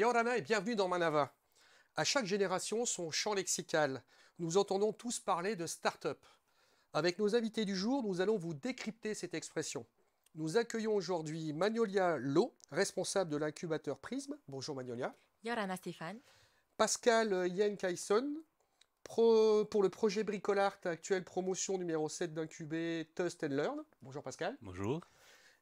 Yorana est bienvenue dans Manava. À chaque génération, son champ lexical. Nous entendons tous parler de start-up. Avec nos invités du jour, nous allons vous décrypter cette expression. Nous accueillons aujourd'hui Magnolia Lowe, responsable de l'incubateur Prism. Bonjour Magnolia. Yorana Stéphane. Pascal Yen Kaison, pour le projet Bricolart, actuelle promotion numéro 7 d'Incubé Tust and Learn. Bonjour Pascal. Bonjour.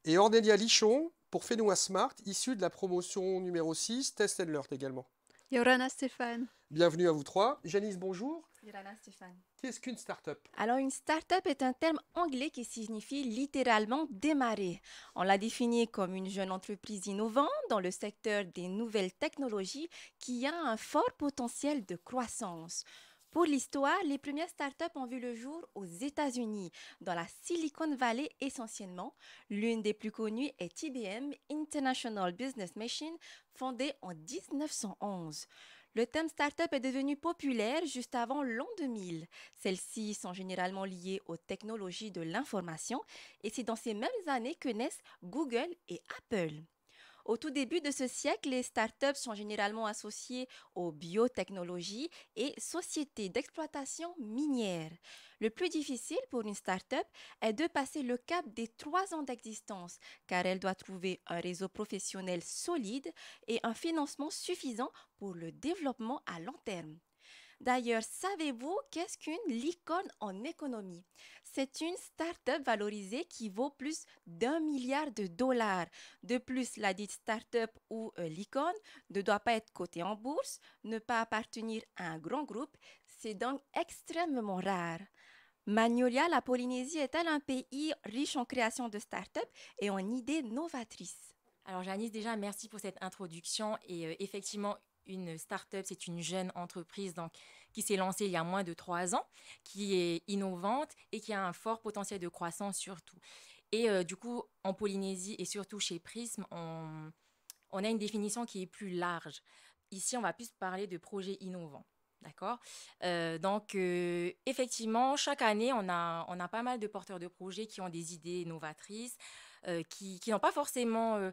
Et Ornelia Lichon, pour Fénois Smart, issu de la promotion numéro 6, Test Learn également. Yorana Stéphane. Bienvenue à vous trois. Janice, bonjour. Yorana Stéphane. Qu'est-ce qu'une start-up Alors, une start-up est un terme anglais qui signifie littéralement démarrer. On l'a définie comme une jeune entreprise innovante dans le secteur des nouvelles technologies qui a un fort potentiel de croissance. Pour l'histoire, les premières startups ont vu le jour aux États-Unis, dans la Silicon Valley essentiellement. L'une des plus connues est IBM, International Business Machine, fondée en 1911. Le terme startup est devenu populaire juste avant l'an 2000. Celles-ci sont généralement liées aux technologies de l'information et c'est dans ces mêmes années que naissent Google et Apple. Au tout début de ce siècle, les startups sont généralement associées aux biotechnologies et sociétés d'exploitation minière. Le plus difficile pour une startup est de passer le cap des trois ans d'existence, car elle doit trouver un réseau professionnel solide et un financement suffisant pour le développement à long terme. D'ailleurs, savez-vous qu'est-ce qu'une licorne en économie C'est une start-up valorisée qui vaut plus d'un milliard de dollars. De plus, la dite start-up ou euh, licorne ne doit pas être cotée en bourse, ne pas appartenir à un grand groupe. C'est donc extrêmement rare. Magnolia, la Polynésie est-elle un pays riche en création de start-up et en idées novatrices alors Janice, déjà, merci pour cette introduction. Et euh, effectivement, une start-up, c'est une jeune entreprise donc, qui s'est lancée il y a moins de trois ans, qui est innovante et qui a un fort potentiel de croissance surtout. Et euh, du coup, en Polynésie et surtout chez Prism, on, a une définition qui est plus large. Ici, on va plus parler de projets innovants. D'accord euh, Donc, euh, effectivement, chaque année, on a, pas mal de porteurs de projets qui ont des idées novatrices, qui, qui n'ont pas forcément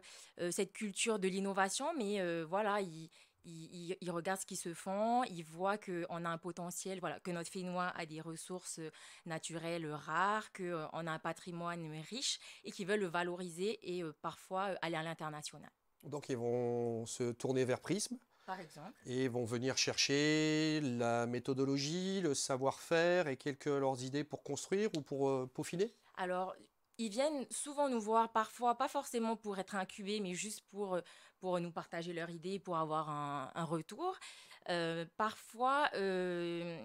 cette culture de l'innovation, mais voilà, ils, ils, regardent ce qui se font, ils voient qu'on a un potentiel, voilà, que notre finnois a des ressources euh, naturelles rares, qu'on euh, a un patrimoine riche et qu'ils veulent le valoriser et euh, parfois aller à l'international. Donc ils vont se tourner vers Prisme par exemple. Et vont venir chercher la méthodologie, le savoir-faire et quelques leurs idées pour construire ou pour peaufiner Alors, ils viennent souvent nous voir, parfois pas forcément pour être incubés, mais juste pour, euh, pour nous partager leurs idées, pour avoir un, retour. Euh, parfois, euh,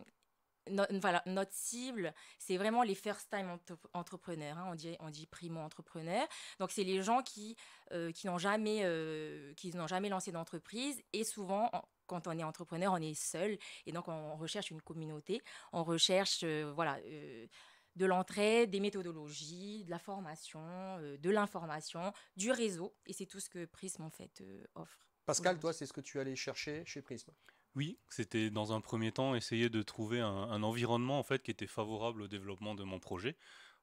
voilà, notre cible, c'est vraiment les first-time entrepreneurs, hein, on dit, on dit primo-entrepreneurs. Donc, c'est les gens qui, qui n'ont jamais, qui jamais lancé d'entreprise et souvent quand on est entrepreneur, on est seul et donc on recherche une communauté, on recherche voilà de l'entrée, des méthodologies, de la formation, euh, de l'information, du réseau. Et c'est tout ce que Prism, en fait, euh, offre. Pascal, toi, c'est ce que tu allais chercher chez Prism oui, c'était dans un premier temps essayer de trouver un, environnement en fait qui était favorable au développement de mon projet,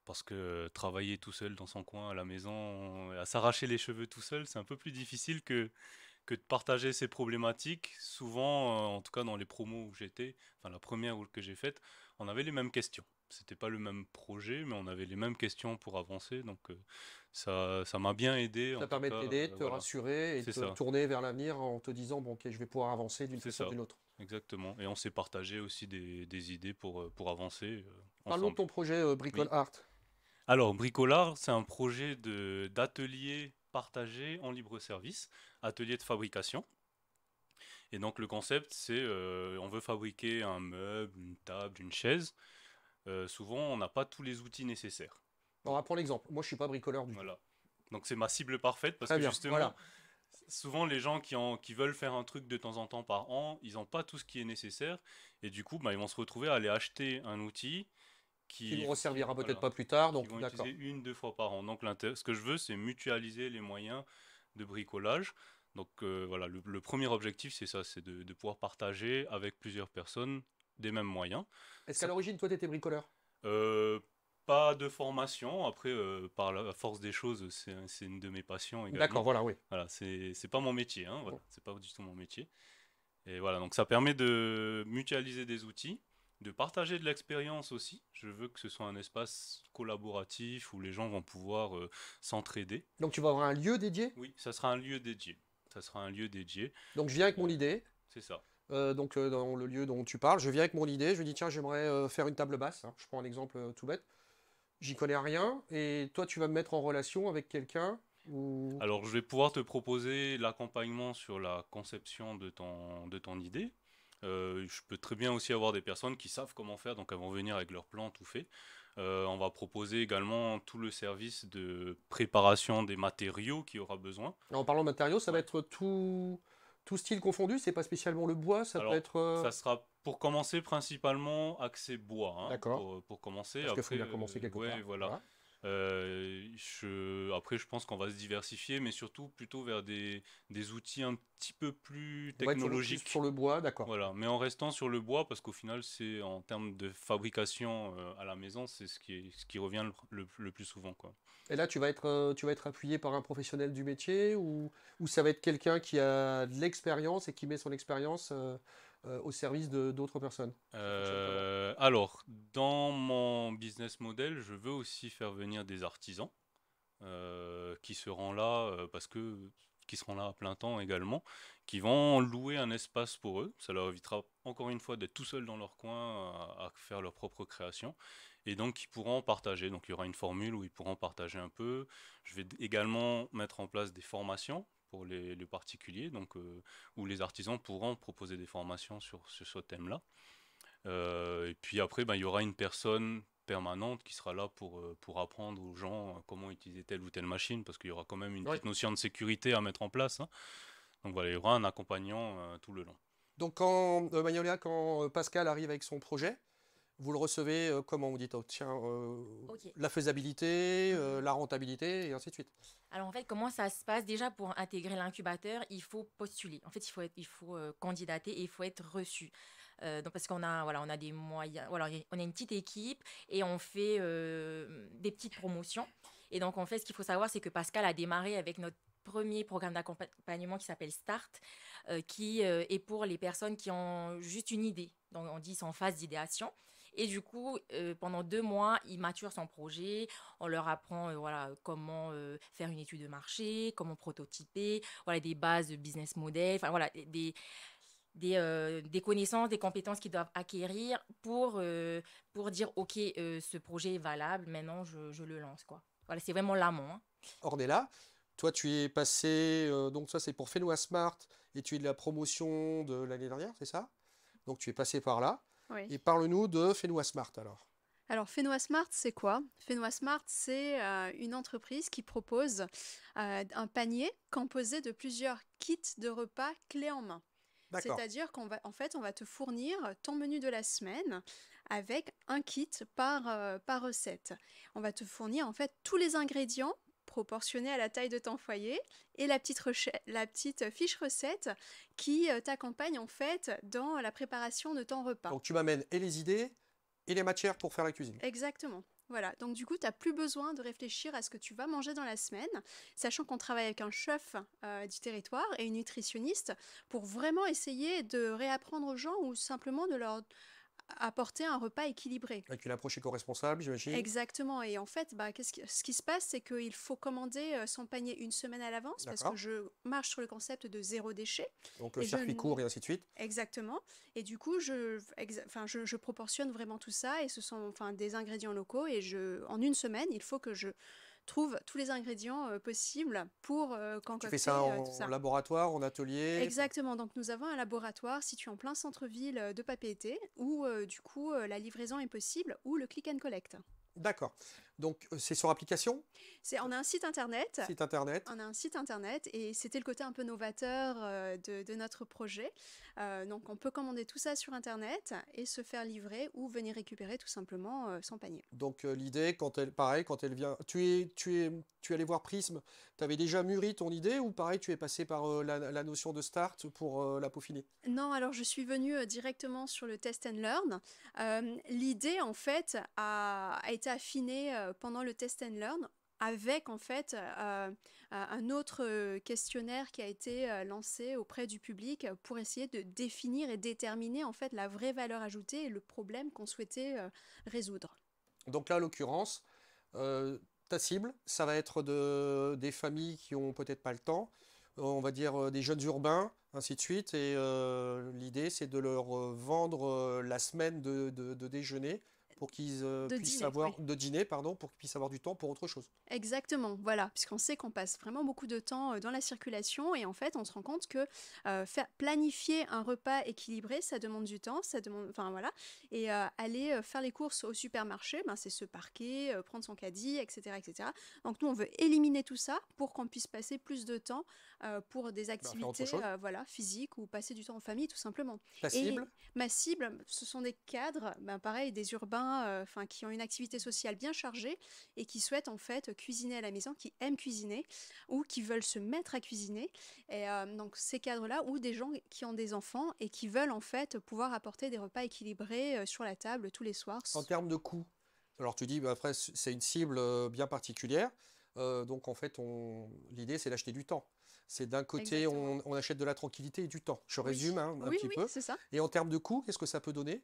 parce que travailler tout seul dans son coin à la maison, à s'arracher les cheveux tout seul, c'est un peu plus difficile que que de partager ses problématiques. Souvent, euh, en tout cas dans les promos où j'étais, enfin la première que j'ai faite, on avait les mêmes questions c'était pas le même projet, mais on avait les mêmes questions pour avancer. Donc euh, ça, m'a bien aidé. Ça permet de t'aider, de euh, te rassurer et de te tourner vers l'avenir en te disant bon, ok, je vais pouvoir avancer d'une façon ou d'une autre. Exactement. Et on s'est partagé aussi des, idées pour, euh, pour avancer. Parlons de ton projet Bricole Art. Alors, Bricolart, c'est un projet d'atelier partagé en libre service, atelier de fabrication. Et donc, le concept, c'est on veut fabriquer un meuble, une table, une chaise. Euh, souvent on n'a pas tous les outils nécessaires. va prendre l'exemple, moi je suis pas bricoleur voilà. Donc c'est ma cible parfaite parce que justement, souvent les gens qui, veulent faire un truc de temps en temps par an, ils n'ont pas tout ce qui est nécessaire et du coup bah, ils vont se retrouver à aller acheter un outil qui, qui ne resservira peut-être pas plus tard. Donc ils vont une, deux fois par an. Donc ce que je veux, c'est mutualiser les moyens de bricolage. Donc euh, voilà, le, premier objectif, c'est ça, c'est de pouvoir partager avec plusieurs personnes des mêmes moyens. Est-ce qu'à l'origine, toi, tu étais bricoleur euh, Pas de formation. Après, euh, par la force des choses, c'est une de mes passions également. D'accord, voilà, oui. Voilà, c'est pas mon métier. Hein, voilà. C'est pas du tout mon métier. Et voilà, donc ça permet de mutualiser des outils, de partager de l'expérience aussi. Je veux que ce soit un espace collaboratif où les gens vont pouvoir euh, s'entraider. Donc tu vas avoir un lieu dédié Oui, ça sera un lieu dédié. Ça sera un lieu dédié. Donc je viens avec mon idée. C'est ça. Euh, donc euh, dans le lieu dont tu parles. Je viens avec mon idée, je lui dis tiens, j'aimerais euh, faire une table basse. Je prends un exemple tout bête. J'y connais rien et toi, tu vas me mettre en relation avec quelqu'un. Alors, je vais pouvoir te proposer l'accompagnement sur la conception de ton, de ton idée. je peux très bien aussi avoir des personnes qui savent comment faire, donc elles vont venir avec leur plan tout fait. on va proposer également tout le service de préparation des matériaux qui aura besoin. En parlant de matériaux, ça va être tout, tout style confondu, c'est pas spécialement le bois, ça peut être. Euh, ça sera pour commencer principalement accès bois. Hein, D'accord. Pour, commencer. Parce qu'il commencer quelque part. voilà. Euh, je, après, je pense qu'on va se diversifier, mais surtout plutôt vers des, des outils un petit peu plus technologiques. sur, le, bois, d'accord. Voilà, mais en restant sur le bois, parce qu'au final, c'est en termes de fabrication euh, à la maison, c'est ce qui, ce qui revient le, le, plus souvent. Quoi. Et là, tu vas, être, euh, tu vas être appuyé par un professionnel du métier ou, ou ça va être quelqu'un qui a de l'expérience et qui met son expérience euh, au service d'autres personnes euh, Alors, dans mon business model, je veux aussi faire venir des artisans euh, qui seront là parce que qui seront là à plein temps également, qui vont louer un espace pour eux. Ça leur évitera encore une fois d'être tout seuls dans leur coin à, à, faire leur propre création. Et donc, ils pourront partager. Donc, il y aura une formule où ils pourront partager un peu. Je vais également mettre en place des formations pour les, particuliers, donc, euh, où les artisans pourront proposer des formations sur, ce thème-là. Euh, et puis après, ben, il y aura une personne permanente qui sera là pour, euh, pour apprendre aux gens comment utiliser telle ou telle machine, parce qu'il y aura quand même une petite notion de sécurité à mettre en place. Hein. Donc voilà, il y aura un accompagnant tout le long. Donc quand Magnolia, quand Pascal arrive avec son projet, vous le recevez euh, comment Vous dites, oh, tiens, euh, la faisabilité, euh, mhm. la rentabilité, et ainsi de suite. Alors en fait, comment ça se passe Déjà, pour intégrer l'incubateur, il faut postuler. En fait, il faut, il faut candidater et il faut être reçu. donc parce qu'on a, voilà, on a des moyens, voilà, on a une petite équipe et on fait des petites promotions. Et donc en fait, ce qu'il faut savoir, c'est que Pascal a démarré avec notre premier programme d'accompagnement qui s'appelle START, qui est pour les personnes qui ont juste une idée. Donc on dit c'est en phase d'idéation. Et du coup, euh, pendant deux mois, ils maturent son projet. On leur apprend euh, voilà, comment euh, faire une étude de marché, comment prototyper, voilà, des bases de business model, enfin voilà, des, des, connaissances, des compétences qu'ils doivent acquérir pour, pour dire, OK, ce projet est valable, maintenant je, je le lance. Quoi. Voilà, c'est vraiment l'amont. Hein. Ornella, toi, tu es passé, donc ça c'est pour Fenoa Smart, et tu es de la promotion de l'année dernière, c'est ça Donc tu es passé par là. Et parle-nous de Fenois Smart alors. Alors, Fenois Smart, c'est quoi Fenois Smart, c'est euh, une entreprise qui propose euh, un panier composé de plusieurs kits de repas clés en main. C'est-à-dire qu'on va, en fait, on va te fournir ton menu de la semaine avec un kit par, euh, par recette. On va te fournir en fait tous les ingrédients proportionnée à la taille de ton foyer et la petite, fiche recette qui euh, t'accompagne en fait dans la préparation de ton repas. Donc tu m'amènes et les idées et les matières pour faire la cuisine. Exactement. Voilà, donc du coup, tu n'as plus besoin de réfléchir à ce que tu vas manger dans la semaine, sachant qu'on travaille avec un chef euh, du territoire et une nutritionniste pour vraiment essayer de réapprendre aux gens ou simplement de leur apporter un repas équilibré. Avec une approche éco-responsable, j'imagine. Exactement. Et en fait, bah, -ce, qui, se passe, c'est qu'il faut commander euh, son panier une semaine à l'avance parce que je marche sur le concept de zéro déchet. Donc le circuit court et ainsi de suite. Exactement. Et du coup, je, enfin, je proportionne vraiment tout ça et ce sont enfin, des ingrédients locaux et je, en une semaine, il faut que je trouve tous les ingrédients euh, possibles pour quand euh, Tu fais ça euh, en laboratoire, en atelier Exactement. Donc nous avons un laboratoire situé en plein centre-ville de Papeete où du coup la livraison est possible ou le click and collect. D'accord. Donc, euh, c'est sur application On a un site internet. Site internet. On a un site internet et c'était le côté un peu novateur euh, de, notre projet. Euh, donc, on peut commander tout ça sur internet et se faire livrer ou venir récupérer tout simplement son panier. Donc, l'idée, quand elle, pareil, quand elle vient, tu es, tu es, tu allé voir Prism, tu avais déjà mûri ton idée ou pareil, tu es passé par la, notion de start pour la peaufiner Non, alors je suis venue directement sur le test and learn. l'idée, en fait, a, a, été affinée euh, pendant le test and learn avec en fait euh, euh, un autre questionnaire qui a été lancé auprès du public pour essayer de définir et déterminer en fait la vraie valeur ajoutée et le problème qu'on souhaitait résoudre. Donc là, en l'occurrence, ta cible, ça va être de, des familles qui ont peut-être pas le temps, on va dire des jeunes urbains, ainsi de suite. Et l'idée, c'est de leur vendre la semaine de déjeuner pour qu'ils euh, puissent avoir de dîner, pardon, pour qu'ils puissent avoir du temps pour autre chose. Exactement, voilà, puisqu'on sait qu'on passe vraiment beaucoup de temps euh, dans la circulation et en fait, on se rend compte que euh, faire, planifier un repas équilibré, ça demande du temps, ça demande, enfin voilà, et aller faire les courses au supermarché, ben, c'est se parquer, prendre son caddie, etc., etc. Donc nous, on veut éliminer tout ça pour qu'on puisse passer plus de temps pour des bah, activités, voilà, physiques ou passer du temps en famille, tout simplement. ma cible, ce sont des cadres, ben, pareil, des urbains Hein, euh, enfin qui ont une activité sociale bien chargée et qui souhaitent en fait cuisiner à la maison, qui aiment cuisiner ou qui veulent se mettre à cuisiner. Et euh, donc ces cadres-là ou des gens qui ont des enfants et qui veulent en fait pouvoir apporter des repas équilibrés euh, sur la table tous les soirs. En termes de coût, alors tu dis, bah, après c'est une cible bien particulière. donc en fait, l'idée, c'est d'acheter du temps. C'est d'un côté, on, achète de la tranquillité et du temps. Je résume hein, un petit peu. Et en termes de coût, qu'est-ce que ça peut donner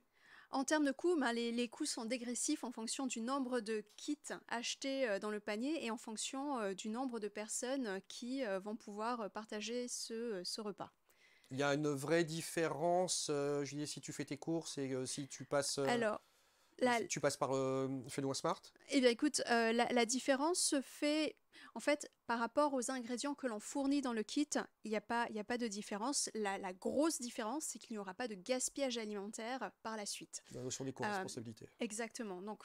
en termes de coûts, bah, les, coûts sont dégressifs en fonction du nombre de kits achetés euh, dans le panier et en fonction euh, du nombre de personnes euh, qui vont pouvoir partager ce, repas. Il y a une vraie différence, si tu fais tes courses et si tu passes... Alors, bah, tu passes par euh, smart Eh bien, écoute, euh, la, différence se fait, en fait, par rapport aux ingrédients que l'on fournit dans le kit, il n'y a, pas, a pas de différence. La, grosse différence, c'est qu'il n'y aura pas de gaspillage alimentaire par la suite. Bah, la notion des euh, responsabilité exactement. Donc,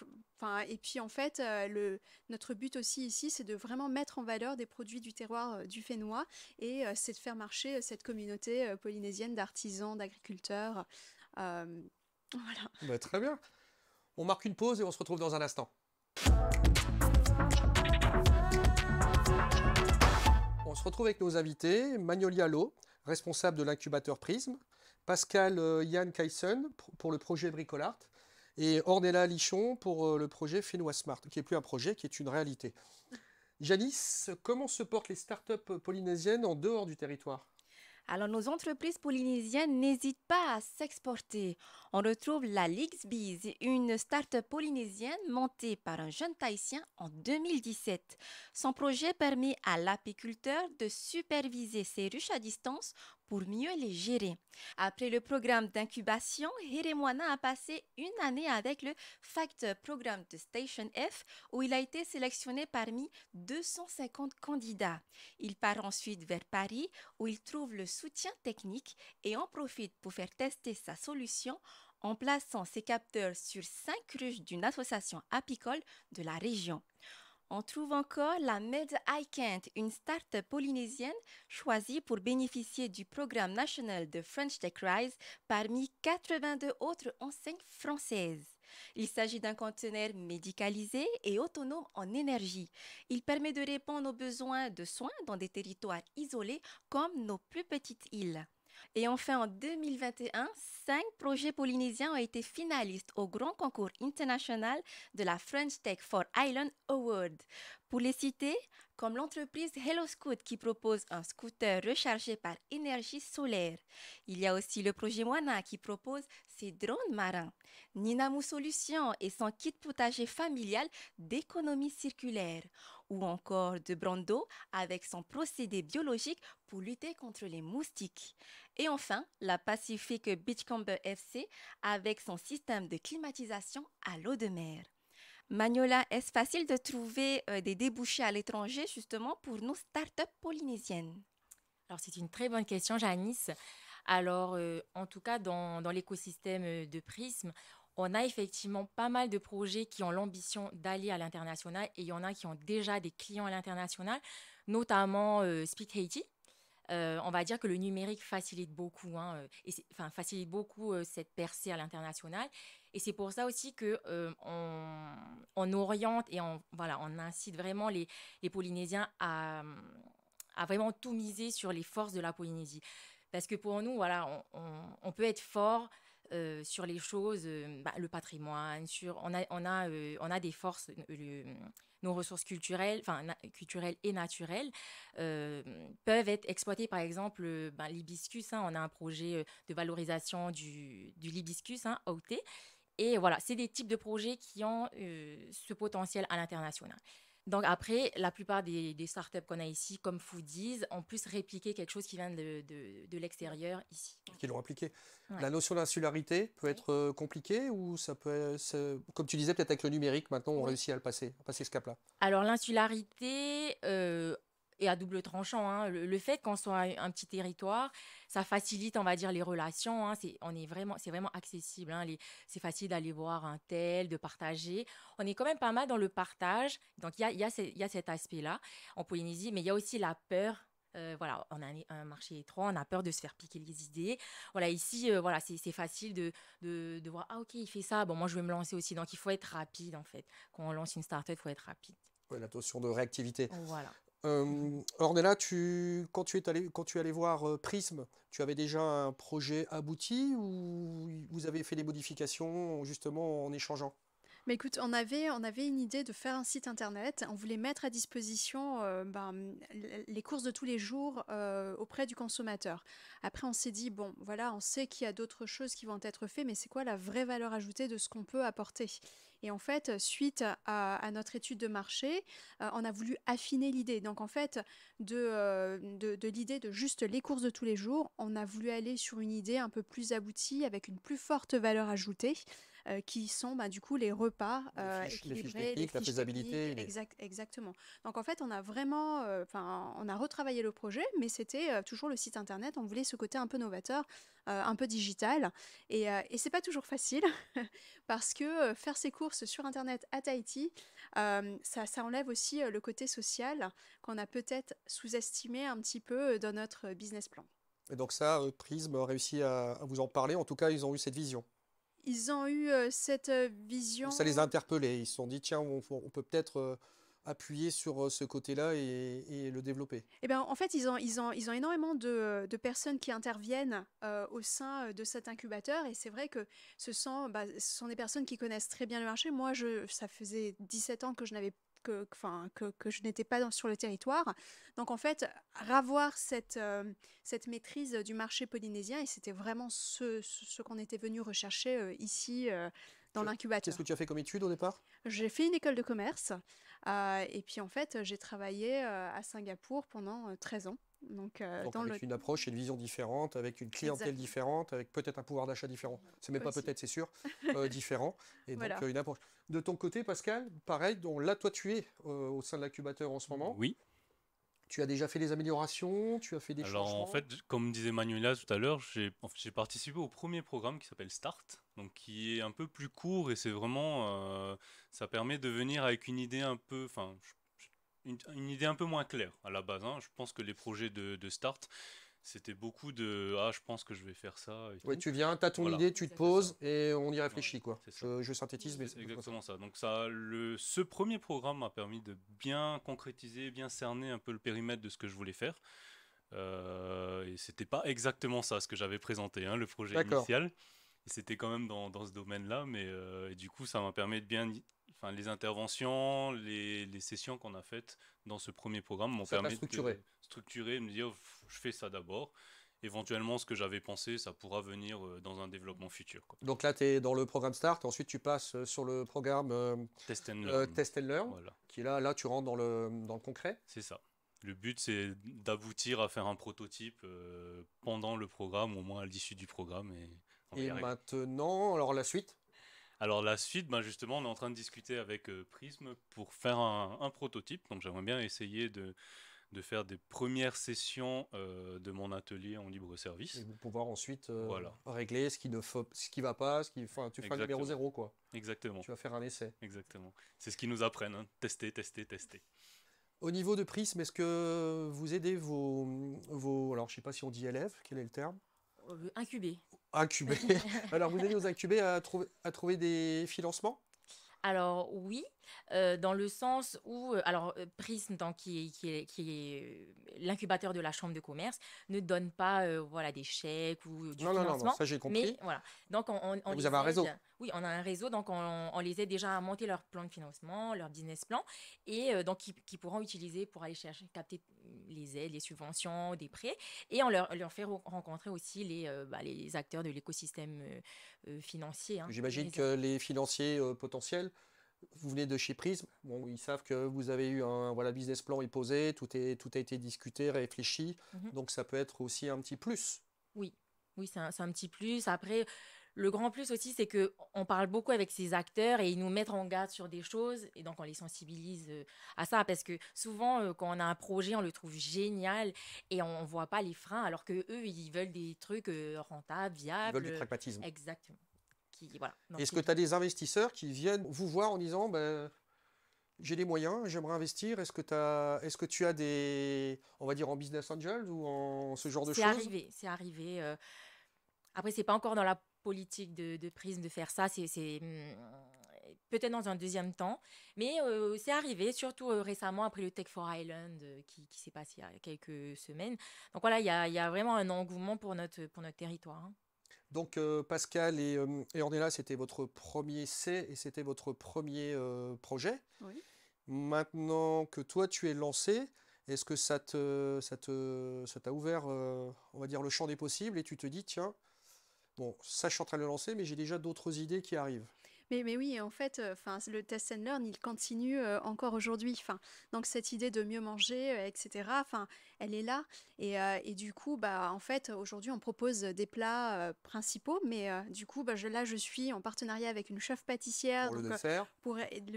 et puis, en fait, euh, le, notre but aussi ici, c'est de vraiment mettre en valeur des produits du terroir du Fénois et c'est de faire marcher cette communauté polynésienne d'artisans, d'agriculteurs. voilà. Bah, très bien. On marque une pause et on se retrouve dans un instant. On se retrouve avec nos invités, Magnolia Lowe, responsable de l'incubateur Prism, Pascal euh, Yann Kaysen pour le projet Bricolart et Ornella Lichon pour euh, le projet Finois Smart, qui n'est plus un projet, qui est une réalité. Janice, comment se portent les startups polynésiennes en dehors du territoire alors nos entreprises polynésiennes n'hésitent pas à s'exporter. On retrouve la Lixbees, une start-up polynésienne montée par un jeune Tahitien en 2017. Son projet permet à l'apiculteur de superviser ses ruches à distance pour mieux les gérer. Après le programme d'incubation, Heremoana a passé une année avec le Factor Programme de Station F où il a été sélectionné parmi 250 candidats. Il part ensuite vers Paris où il trouve le soutien technique et en profite pour faire tester sa solution en plaçant ses capteurs sur cinq ruches d'une association apicole de la région. On trouve encore la Med iCant, une start-up polynésienne choisie pour bénéficier du programme national de French Tech Rise parmi 82 autres enseignes françaises. Il s'agit d'un conteneur médicalisé et autonome en énergie. Il permet de répondre aux besoins de soins dans des territoires isolés comme nos plus petites îles. Et enfin, en 2021, cinq projets polynésiens ont été finalistes au grand concours international de la French Tech for Island Award. Pour les citer, comme l'entreprise Hello Scoot qui propose un scooter rechargé par énergie solaire. Il y a aussi le projet Moana qui propose ses drones marins. Ninamu Solutions et son kit potager familial d'économie circulaire ou encore de Brando avec son procédé biologique pour lutter contre les moustiques. Et enfin, la Pacific Beachcomber FC avec son système de climatisation à l'eau de mer. Magnola, est-ce facile de trouver euh, des débouchés à l'étranger justement pour nos startups polynésiennes Alors c'est une très bonne question, Janice. Alors, euh, en tout cas, dans, l'écosystème euh, de Prism, on a effectivement pas mal de projets qui ont l'ambition d'aller à l'international et il y en a qui ont déjà des clients à l'international, notamment euh, Speed Haiti. Euh, on va dire que le numérique facilite beaucoup, hein, euh, enfin, facilite beaucoup cette percée à l'international. Et c'est pour ça aussi qu'on on, oriente et on, voilà, on incite vraiment les, Polynésiens à, vraiment tout miser sur les forces de la Polynésie. Parce que pour nous, voilà, on peut être fort euh, sur les choses, euh, bah, le patrimoine, sur, on, a, euh, des forces, nos ressources culturelles, enfin, culturelles et naturelles peuvent être exploitées. Par exemple, ben, l'hibiscus, hein, on a un projet de valorisation du, du l'hibiscus, hein, Et voilà, c'est des types de projets qui ont ce potentiel à l'international. Donc après, la plupart des, startups qu'on a ici, comme Foodies, ont plus répliqué quelque chose qui vient de, de, l'extérieur ici. Qui l'ont appliqué. La notion d'insularité peut être euh, compliquée ou ça peut, être, comme tu disais, peut-être avec le numérique, maintenant on réussit à le passer, à passer ce cap-là. Alors l'insularité, euh, et à double tranchant. Hein, le, fait qu'on soit un petit territoire, ça facilite, on va dire, les relations. Hein, c'est, on est vraiment, c'est vraiment accessible. Hein, c'est facile d'aller voir un tel, de partager. On est quand même pas mal dans le partage. Donc, il y a, cet aspect-là en Polynésie, mais il y a aussi la peur. Euh, voilà, on a un, marché étroit, on a peur de se faire piquer les idées. Voilà, ici, euh, voilà, c'est, facile de, voir, ah ok, il fait ça, bon, moi je vais me lancer aussi. Donc, il faut être rapide, en fait. Quand on lance une startup, il faut être rapide. Oui, la notion de réactivité. Voilà. Ornella, tu, quand, tu es allé, voir Prism, tu avais déjà un projet abouti ou vous avez fait des modifications justement en échangeant mais écoute, on avait, une idée de faire un site internet. On voulait mettre à disposition ben, les courses de tous les jours auprès du consommateur. Après, on s'est dit, bon, voilà, on sait qu'il y a d'autres choses qui vont être faites, mais c'est quoi la vraie valeur ajoutée de ce qu'on peut apporter et en fait, euh, suite à, notre étude de marché, euh, on a voulu affiner l'idée. Donc en fait, euh, de l'idée de juste les courses de tous les jours, on a voulu aller sur une idée un peu plus aboutie, avec une plus forte valeur ajoutée. Euh, qui sont bah, du coup les repas euh, la faisabilité. exactement. Donc en fait, on a vraiment, euh, enfin, on a retravaillé le projet, mais c'était euh, toujours le site internet. On voulait ce côté un peu novateur, un peu digital, et, et c'est pas toujours facile parce que faire ses courses sur internet à Tahiti, ça, ça enlève aussi le côté social qu'on a peut-être sous-estimé un petit peu dans notre business plan. Et donc ça, Prism a réussi à, vous en parler. En tout cas, ils ont eu cette vision ils ont eu euh, cette euh, vision. Ça les a interpellés. Ils se sont dit tiens, on, peut peut-être euh, appuyer sur ce côté-là et, le développer. Eh ben en fait, ils ont, ils ont, ils ont énormément de, personnes qui interviennent au sein de cet incubateur. Et c'est vrai que ce sont, bah, ce sont des personnes qui connaissent très bien le marché. Moi, je, ça faisait 17 ans que je n'avais que, enfin, que, je n'étais pas sur le territoire. Donc en fait, ravoir cette, euh, cette maîtrise du marché polynésien, et c'était vraiment ce, qu'on était venu rechercher euh, ici euh, dans l'incubateur. Qu'est-ce que tu as fait comme étude au départ J'ai fait une école de commerce, et puis en fait, j'ai travaillé à Singapour pendant 13 ans. Donc, euh, avec une approche et une vision différente, avec une clientèle différente, avec peut-être un pouvoir d'achat différent. C'est même pas peut-être, c'est sûr, euh, différent. Et donc euh, une approche. De ton côté, Pascal, pareil, donc là, toi, tu es au sein de l'incubateur en ce moment. Oui. Tu as déjà fait des améliorations, tu as fait des Alors, en fait, comme disait Manuela tout à l'heure, j'ai participé au premier programme qui s'appelle Start, donc qui est un peu plus court et c'est vraiment, ça permet de venir avec une idée un peu, enfin, je une, idée un peu moins claire à la base. Hein. Je pense que les projets de, start, c'était beaucoup de ah je pense que je vais faire ça. Et tu viens, tu as ton idée, tu te poses et on y réfléchit quoi. Je, synthétise mais c'est exactement ça. Donc ça le ce premier programme m'a permis de bien concrétiser, bien cerner un peu le périmètre de ce que je voulais faire. Euh, et c'était pas exactement ça ce que j'avais présenté hein, le projet initial. C'était quand même dans, ce domaine là mais euh, du coup ça m'a permis de bien les interventions, les, sessions qu'on a faites dans ce premier programme m'ont permis structurer. de structurer, me dire je fais ça d'abord. Éventuellement, ce que j'avais pensé, ça pourra venir euh, dans un développement futur. Donc là, tu es dans le programme Start, ensuite tu passes euh, sur le programme euh, Test and Learn, là, là, tu rentres dans le, dans le concret. C'est ça. Le but, c'est d'aboutir à faire un prototype pendant le programme, au moins à l'issue du programme. et maintenant, alors la suite alors la suite, ben justement, on est en train de discuter avec euh, Prism pour faire un, prototype. Donc j'aimerais bien essayer de, faire des premières sessions euh, de mon atelier en libre service. Et pouvoir ensuite euh, régler ce qui ne faut, ce qui va pas, ce qui, enfin, tu feras numéro zéro quoi. Exactement. Tu vas faire un essai. Exactement. C'est ce qu'ils nous apprennent, hein. tester, tester, tester. Au niveau de Prism, est-ce que vous aidez vos, vos, alors je sais pas si on dit élèves, quel est le terme incubé? Incubé. Alors, vous allez aux incubés à, trouver à trouver des financements? Alors oui, euh, dans le sens où, euh, alors euh, Prism, qui, est, l'incubateur de la chambre de commerce, ne donne pas voilà, des chèques ou du financement. Non, non, ça j'ai compris. Mais voilà, donc on, vous avez un réseau. Oui, on a un réseau, donc on, les aide déjà à monter leur plan de financement, leur business plan, et donc qui, pourront utiliser pour aller chercher, capter les aides, les subventions, des prêts, et on leur, leur fait rencontrer aussi les, bah, les acteurs de l'écosystème financier. Hein, J'imagine que les financiers potentiels vous venez de chez Prism, bon, ils savent que vous avez eu un voilà, business plan est posé, tout, est, tout a été discuté, réfléchi, mhm. donc ça peut être aussi un petit plus. Oui, oui, c'est un, petit plus. Après, le grand plus aussi, c'est que on parle beaucoup avec ces acteurs et ils nous mettent en garde sur des choses et donc on les sensibilise euh, à ça parce que souvent euh, quand on a un projet, on le trouve génial et on voit pas les freins alors qu'eux, ils veulent des trucs euh, rentables, viables. Ils veulent du pragmatisme. Exactement. Est-ce que tu as des investisseurs qui viennent vous voir en disant ben, j'ai des moyens, j'aimerais investir. Est-ce que, est que tu as des, on va dire en business angels ou en ce genre de choses C'est arrivé, c'est arrivé. Après, euh. Après, c'est pas encore dans la politique de, de de faire ça. C'est, hmm, peut-être dans un deuxième temps, mais euh, c'est arrivé surtout euh, récemment après le Tech for Island qui, s'est passé il y a quelques semaines. Donc voilà, il y a, vraiment un engouement pour notre, pour notre territoire. Hein. Donc euh, Pascal et, on euh, Ornella, c'était votre premier C et c'était votre premier euh, projet. Oui. Maintenant que toi tu es lancé, est-ce que ça te ça te ça t'a ouvert on va dire le champ des possibles et tu te dis tiens bon ça je suis en train de le lancer mais j'ai déjà d'autres idées qui arrivent. Mais, oui, en fait, enfin, le test and learn, il continue encore aujourd'hui. Enfin, donc cette idée de mieux manger, etc. Enfin, elle est là. Euh, et, du coup, bah, en fait, aujourd'hui, on propose des plats euh, principaux, mais euh, du coup, bah, là, je suis en partenariat avec une chef pâtissière pour, le,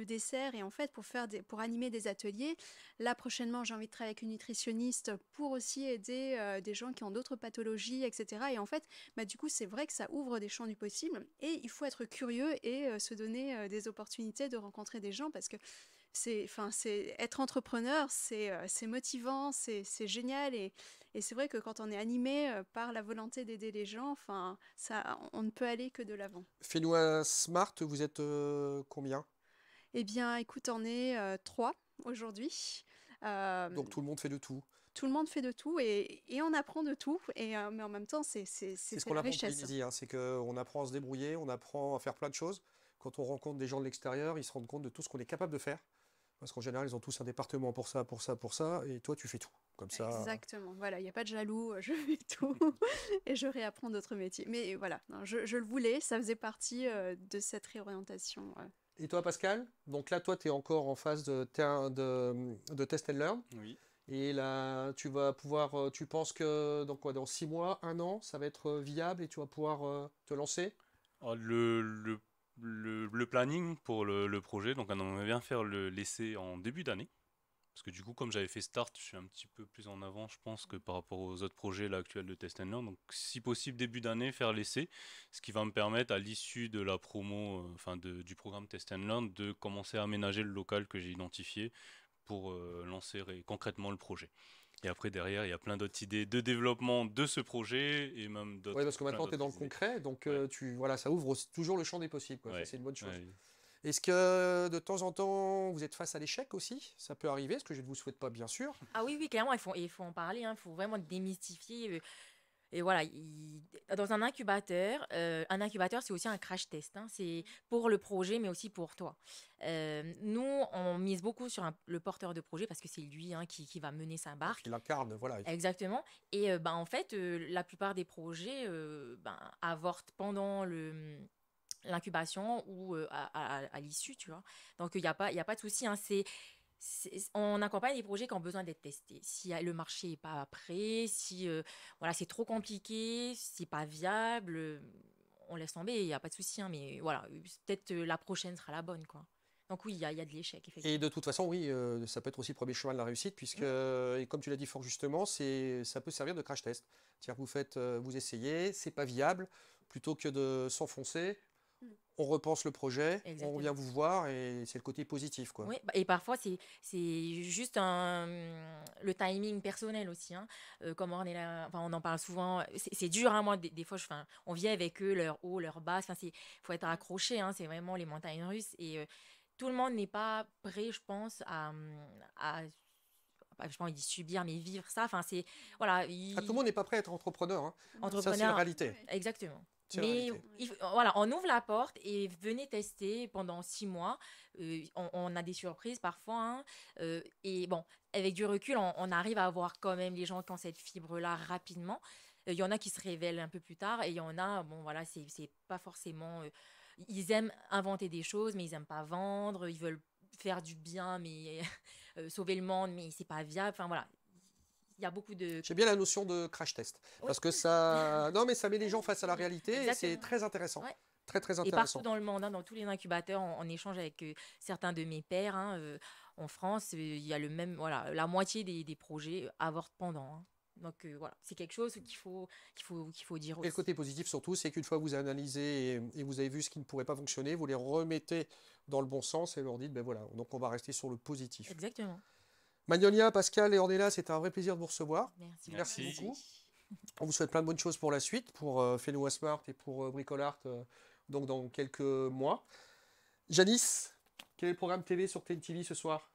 dessert. et en fait pour faire pour animer des ateliers. Là, prochainement, j'ai envie travailler avec une nutritionniste pour aussi aider des gens qui ont d'autres pathologies, etc. Et en fait, bah, du coup, c'est vrai que ça ouvre des champs du possible et il faut être curieux et se donner des opportunités de rencontrer des gens parce que c'est, enfin, c'est être entrepreneur, euh, c'est, motivant, c'est, c'est génial et, et c'est vrai que quand on est animé euh, par la volonté d'aider les gens, enfin, ça, on ne peut aller que de l'avant. Fais-nous un smart. Vous êtes euh, combien Eh bien, écoute, on est trois aujourd'hui. Donc tout le monde fait de tout. Tout le monde fait de tout et, et on apprend de tout. Et, mais en même temps, c'est c'est c'est ce qu'on apprend dire hein, c'est qu'on apprend à se débrouiller, on apprend à faire plein de choses. Quand on rencontre des gens de l'extérieur, ils se rendent compte de tout ce qu'on est capable de faire. Parce qu'en général, ils ont tous un département pour ça, pour ça, pour ça, et toi, tu fais tout. Comme ça. Exactement. Voilà, il n'y a pas de jaloux, euh, je fais tout et je réapprends d'autres métiers. Mais voilà, je, le voulais, ça faisait partie euh, de cette réorientation. Et toi, Pascal Donc là, toi, tu es encore en phase de, de, test and learn. Oui. Et là, tu vas pouvoir, euh, tu penses que dans quoi Dans six mois, un an, ça va être viable et tu vas pouvoir te lancer oh, le, le le, le, planning pour le, projet, donc on aimerait bien faire l'essai en début d'année. Parce que du coup, comme j'avais fait Start, je suis un petit peu plus en avant, je pense, que par rapport aux autres projets là, actuels de Test and Learn. Donc, si possible, début d'année, faire l'essai, ce qui va me permettre, à l'issue de la promo, euh, enfin du programme Test and Learn, de commencer à aménager le local que j'ai identifié pour euh, lancer concrètement le projet. Et après, derrière, il y a plein d'autres idées de développement de ce projet et même d'autres. Oui, parce que maintenant, tu es dans le concret, donc euh, tu, voilà, ça ouvre toujours le champ des possibles. C'est une bonne chose. Est-ce que de temps en temps, vous êtes face à l'échec aussi Ça peut arriver, ce que je ne vous souhaite pas, bien sûr. Ah oui, oui, clairement, il faut, il faut en parler, hein. il faut vraiment démystifier. Euh, et voilà, dans un incubateur, euh, un incubateur, c'est aussi un crash test. Hein. c'est pour le projet, mais aussi pour toi. Euh, nous, on mise beaucoup sur le porteur de projet parce que c'est lui hein, qui, va mener sa barque. Il incarne, voilà. Exactement. Et euh, ben en fait, la plupart des projets ben, avortent pendant le l'incubation ou à, l'issue, tu vois. Donc, il n'y a, pas, a pas de souci. Hein. C'est on accompagne des projets qui ont besoin d'être testés. Si ah, le marché n'est pas prêt, si euh, voilà, c'est trop compliqué, c'est pas viable, euh, on laisse tomber, il n'y a pas de souci. Hein, mais voilà, euh, peut-être la prochaine sera la bonne. quoi. Donc oui, il y, a de l'échec, Et de toute façon, oui, ça peut être aussi le premier chemin de la réussite, puisque, comme tu l'as dit fort justement, ça peut servir de crash test. C'est-à-dire vous faites, vous essayez, c'est pas viable, plutôt que de s'enfoncer, Mm. on repense le projet, on revient vous voir et c'est le côté positif. Quoi. Oui, bah, et parfois c'est juste le timing personnel aussi. Hein. Euh, on est là, enfin, on en parle souvent. C'est dur, hein, moi, des, fois, on vit avec eux, leur haut, leur bas. Il faut être accroché, hein, c'est vraiment les montagnes russes. Et euh, tout le monde n'est pas prêt, je pense, à, bah, je pense, qu'il subir, mais vivre ça. Enfin, c'est voilà. Ah, tout le monde n'est pas prêt à être entrepreneur. Entrepreneur. Hein. Ça, c'est la réalité. Exactement. Mais voilà, on ouvre la porte et venez tester pendant six mois. Euh, on, a des surprises parfois. Hein. Euh, et bon, avec du recul, on, arrive à voir quand même les gens qui ont cette fibre-là rapidement. Euh, il y en a qui se révèlent un peu plus tard et il y en a, bon voilà, c'est pas forcément... ils aiment inventer des choses, mais ils n'aiment pas vendre. Ils veulent faire du bien, mais sauver le monde, mais c'est pas viable. Enfin voilà, beaucoup de. J'aime bien la notion de crash test. Parce que ça. Non, mais ça met les gens face à la réalité et c'est très intéressant. Très, très intéressant. Et partout dans le monde, hein, dans tous les incubateurs, en échange avec euh, certains de mes pairs. Hein, euh, en France, euh, il y a le même. Voilà, la moitié des, projets avortent pendant. Hein. Donc voilà, c'est quelque chose qu'il faut, qu'il faut, qu'il faut dire Et le côté positif surtout, c'est qu'une fois que vous analysez et, et, vous avez vu ce qui ne pourrait pas fonctionner, vous les remettez dans le bon sens et leur dites, ben voilà, donc on va rester sur le positif. Exactement. Magnolia, Pascal et Ornella, c'était un vrai plaisir de vous recevoir. Merci, beaucoup. On vous souhaite plein de bonnes choses pour la suite, pour euh, Smart et pour euh, Bricolart, euh, donc dans quelques mois. Janice, quel est le programme TV sur TNTV ce soir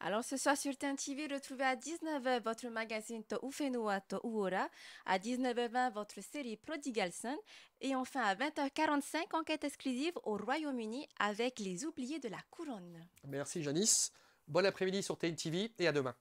alors ce soir sur TNTV, retrouvez à 19h votre magazine To Ufenua To Uora, à 19h20 votre série Prodigal Son et enfin à 20h45 enquête exclusive au Royaume-Uni avec les oubliés de la couronne. Merci Janice. Bon après-midi sur TNTV et à demain.